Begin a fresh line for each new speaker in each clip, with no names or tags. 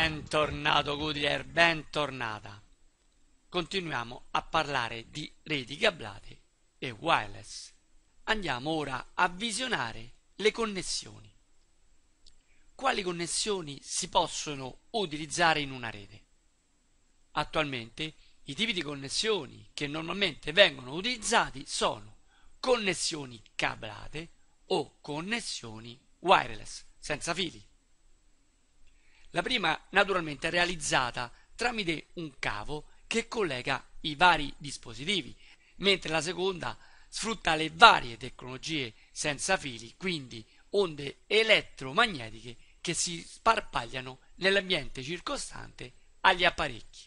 Bentornato Goodyear, bentornata. Continuiamo a parlare di reti cablate e wireless. Andiamo ora a visionare le connessioni. Quali connessioni si possono utilizzare in una rete? Attualmente i tipi di connessioni che normalmente vengono utilizzati sono connessioni cablate o connessioni wireless, senza fili. La prima naturalmente è realizzata tramite un cavo che collega i vari dispositivi, mentre la seconda sfrutta le varie tecnologie senza fili, quindi onde elettromagnetiche che si sparpagliano nell'ambiente circostante agli apparecchi.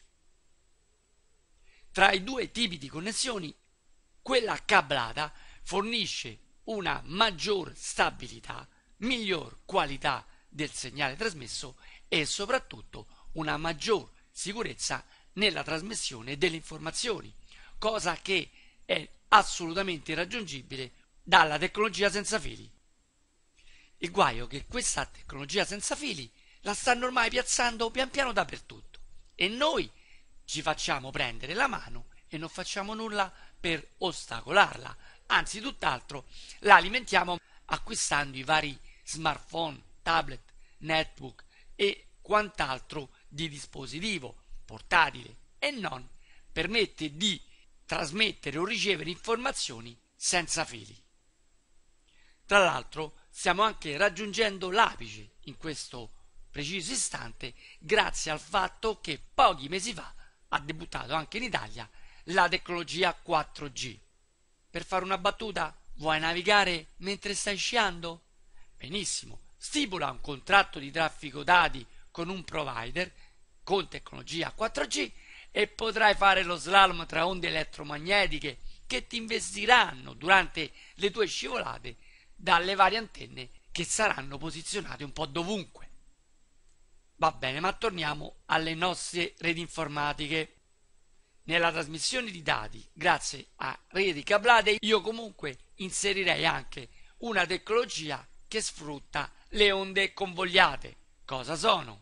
Tra i due tipi di connessioni, quella cablata fornisce una maggior stabilità, miglior qualità del segnale trasmesso e soprattutto una maggior sicurezza nella trasmissione delle informazioni, cosa che è assolutamente irraggiungibile dalla tecnologia senza fili. Il guaio è che questa tecnologia senza fili la stanno ormai piazzando pian piano dappertutto e noi ci facciamo prendere la mano e non facciamo nulla per ostacolarla, anzi tutt'altro la alimentiamo acquistando i vari smartphone, tablet, netbook e quant'altro di dispositivo portatile e non permette di trasmettere o ricevere informazioni senza fili. Tra l'altro stiamo anche raggiungendo l'apice in questo preciso istante grazie al fatto che pochi mesi fa ha debuttato anche in Italia la tecnologia 4G. Per fare una battuta, vuoi navigare mentre stai sciando? Benissimo, stipula un contratto di traffico dati con un provider con tecnologia 4G e potrai fare lo slalom tra onde elettromagnetiche che ti investiranno durante le tue scivolate dalle varie antenne che saranno posizionate un po' dovunque. Va bene, ma torniamo alle nostre reti informatiche. Nella trasmissione di dati, grazie a reti cablate, io comunque inserirei anche una tecnologia che sfrutta le onde convogliate. Cosa sono?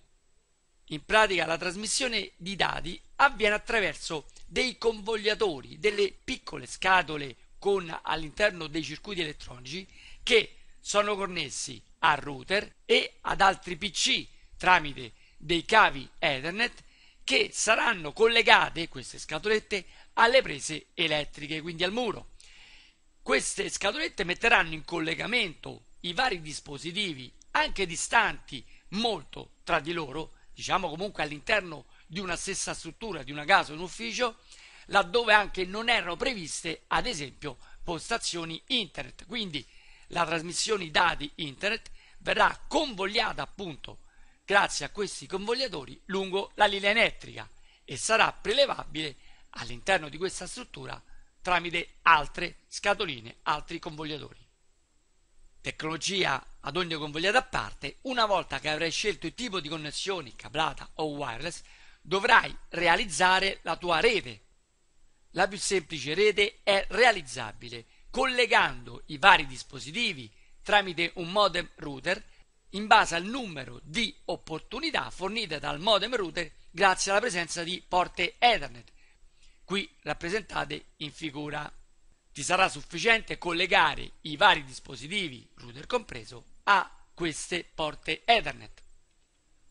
In pratica la trasmissione di dati avviene attraverso dei convogliatori, delle piccole scatole con all'interno dei circuiti elettronici che sono connessi a router e ad altri PC tramite dei cavi Ethernet che saranno collegate queste scatolette alle prese elettriche, quindi al muro. Queste scatolette metteranno in collegamento i vari dispositivi, anche distanti molto tra di loro, diciamo comunque all'interno di una stessa struttura, di una casa o un ufficio, laddove anche non erano previste, ad esempio, postazioni internet. Quindi la trasmissione dati internet verrà convogliata appunto grazie a questi convogliatori lungo la linea elettrica e sarà prelevabile all'interno di questa struttura tramite altre scatoline, altri convogliatori tecnologia ad ogni convogliata a parte, una volta che avrai scelto il tipo di connessione cablata o wireless, dovrai realizzare la tua rete. La più semplice rete è realizzabile collegando i vari dispositivi tramite un modem router in base al numero di opportunità fornite dal modem router grazie alla presenza di porte Ethernet, qui rappresentate in figura ti sarà sufficiente collegare i vari dispositivi, router compreso, a queste porte Ethernet.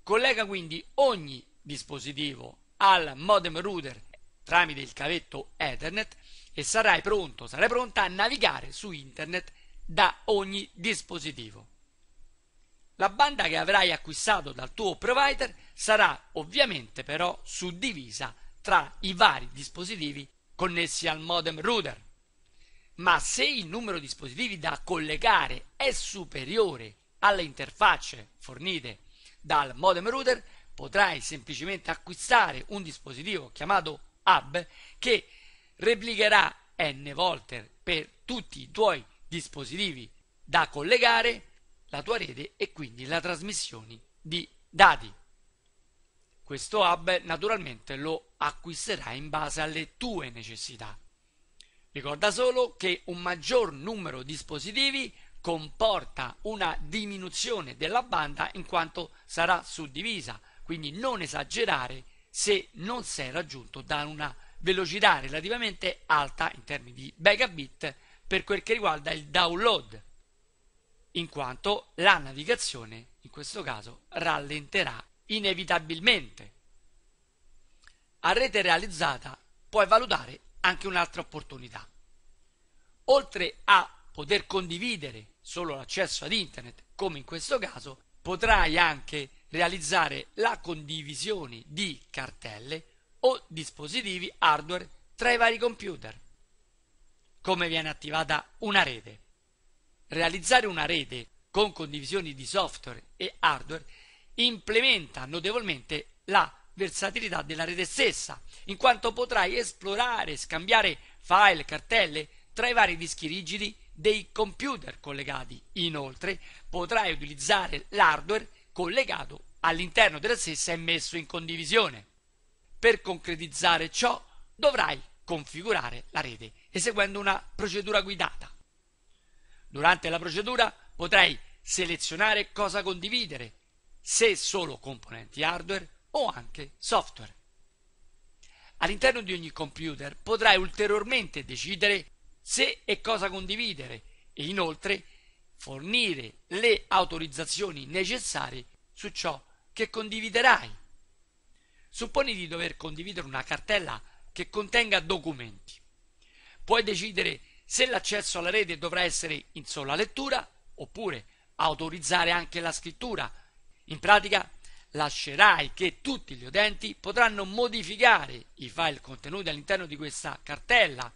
Collega quindi ogni dispositivo al modem router tramite il cavetto Ethernet e sarai pronto, sarai pronta a navigare su internet da ogni dispositivo. La banda che avrai acquistato dal tuo provider sarà ovviamente però suddivisa tra i vari dispositivi connessi al modem router ma se il numero di dispositivi da collegare è superiore alle interfacce fornite dal modem router, potrai semplicemente acquistare un dispositivo chiamato hub che replicherà n volte per tutti i tuoi dispositivi da collegare la tua rete e quindi la trasmissione di dati. Questo hub naturalmente lo acquisterà in base alle tue necessità. Ricorda solo che un maggior numero di dispositivi comporta una diminuzione della banda in quanto sarà suddivisa, quindi non esagerare se non sei raggiunto da una velocità relativamente alta in termini di megabit per quel che riguarda il download, in quanto la navigazione in questo caso rallenterà inevitabilmente. A rete realizzata puoi valutare anche un'altra opportunità. Oltre a poter condividere solo l'accesso ad internet, come in questo caso, potrai anche realizzare la condivisione di cartelle o dispositivi hardware tra i vari computer. Come viene attivata una rete? Realizzare una rete con condivisioni di software e hardware implementa notevolmente la versatilità della rete stessa, in quanto potrai esplorare e scambiare file, cartelle tra i vari dischi rigidi dei computer collegati. Inoltre potrai utilizzare l'hardware collegato all'interno della stessa e messo in condivisione. Per concretizzare ciò dovrai configurare la rete eseguendo una procedura guidata. Durante la procedura potrai selezionare cosa condividere, se solo componenti hardware o anche software. All'interno di ogni computer potrai ulteriormente decidere se e cosa condividere e inoltre fornire le autorizzazioni necessarie su ciò che condividerai. Supponi di dover condividere una cartella che contenga documenti. Puoi decidere se l'accesso alla rete dovrà essere in sola lettura oppure autorizzare anche la scrittura. In pratica lascerai che tutti gli utenti potranno modificare i file contenuti all'interno di questa cartella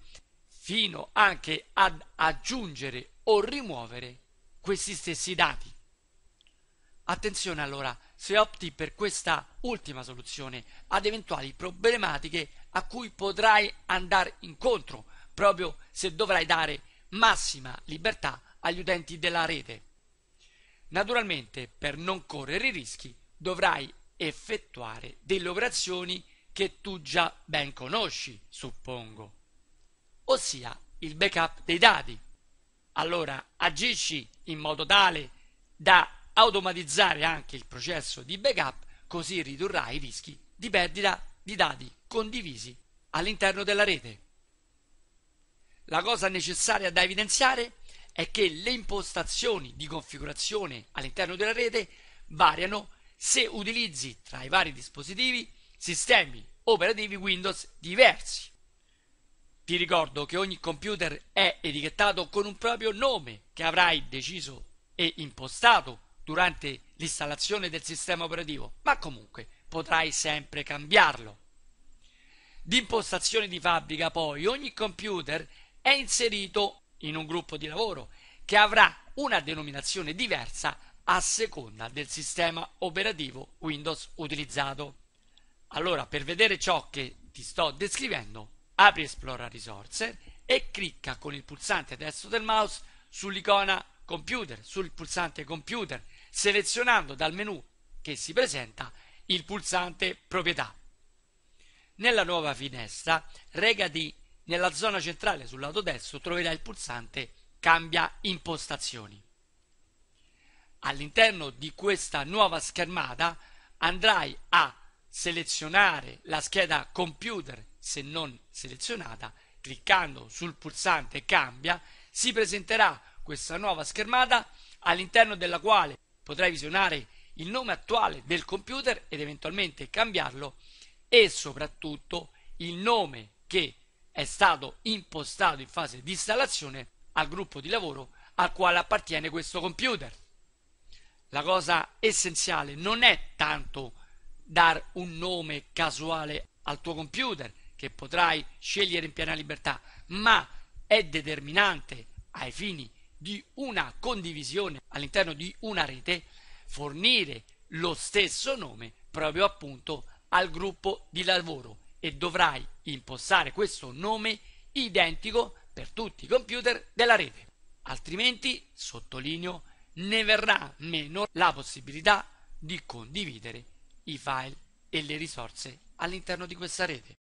fino anche ad aggiungere o rimuovere questi stessi dati. Attenzione allora se opti per questa ultima soluzione ad eventuali problematiche a cui potrai andare incontro proprio se dovrai dare massima libertà agli utenti della rete. Naturalmente, per non correre i rischi, dovrai effettuare delle operazioni che tu già ben conosci, suppongo, ossia il backup dei dati. Allora agisci in modo tale da automatizzare anche il processo di backup, così ridurrai i rischi di perdita di dati condivisi all'interno della rete. La cosa necessaria da evidenziare è che le impostazioni di configurazione all'interno della rete variano se utilizzi tra i vari dispositivi sistemi operativi Windows diversi. Ti ricordo che ogni computer è etichettato con un proprio nome che avrai deciso e impostato durante l'installazione del sistema operativo, ma comunque potrai sempre cambiarlo. Di impostazioni di fabbrica poi ogni computer è inserito in un gruppo di lavoro che avrà una denominazione diversa a seconda del sistema operativo Windows utilizzato. Allora, per vedere ciò che ti sto descrivendo, apri Esplora risorse e clicca con il pulsante destro del mouse sull'icona computer, sul pulsante computer, selezionando dal menu che si presenta il pulsante proprietà. Nella nuova finestra, recati nella zona centrale sul lato destro, troverai il pulsante cambia impostazioni all'interno di questa nuova schermata andrai a selezionare la scheda computer se non selezionata cliccando sul pulsante cambia si presenterà questa nuova schermata all'interno della quale potrai visionare il nome attuale del computer ed eventualmente cambiarlo e soprattutto il nome che è stato impostato in fase di installazione al gruppo di lavoro al quale appartiene questo computer la cosa essenziale non è tanto dar un nome casuale al tuo computer che potrai scegliere in piena libertà, ma è determinante ai fini di una condivisione all'interno di una rete fornire lo stesso nome proprio appunto al gruppo di lavoro e dovrai impostare questo nome identico per tutti i computer della rete. Altrimenti, sottolineo, ne verrà meno la possibilità di condividere i file e le risorse all'interno di questa rete.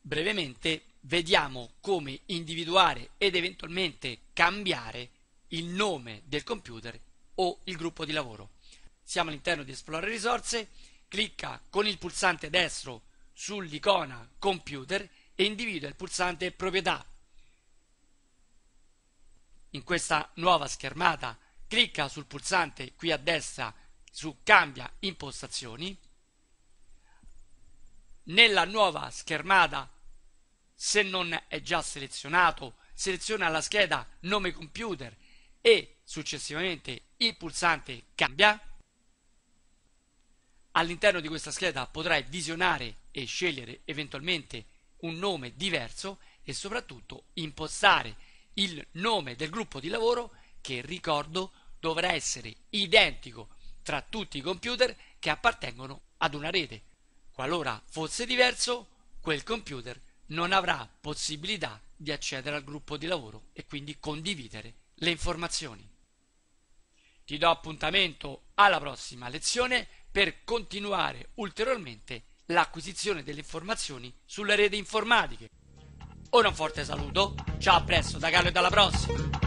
Brevemente vediamo come individuare ed eventualmente cambiare il nome del computer o il gruppo di lavoro. Siamo all'interno di Esplorare risorse, clicca con il pulsante destro sull'icona computer e individua il pulsante proprietà. In questa nuova schermata clicca sul pulsante qui a destra su cambia impostazioni. Nella nuova schermata, se non è già selezionato, seleziona la scheda nome computer e successivamente il pulsante cambia. All'interno di questa scheda potrai visionare e scegliere eventualmente un nome diverso e soprattutto impostare il nome del gruppo di lavoro che ricordo dovrà essere identico tra tutti i computer che appartengono ad una rete. Qualora fosse diverso, quel computer non avrà possibilità di accedere al gruppo di lavoro e quindi condividere le informazioni. Ti do appuntamento alla prossima lezione per continuare ulteriormente l'acquisizione delle informazioni sulle reti informatiche. Ora un forte saluto, ciao a presto da Carlo e dalla prossima!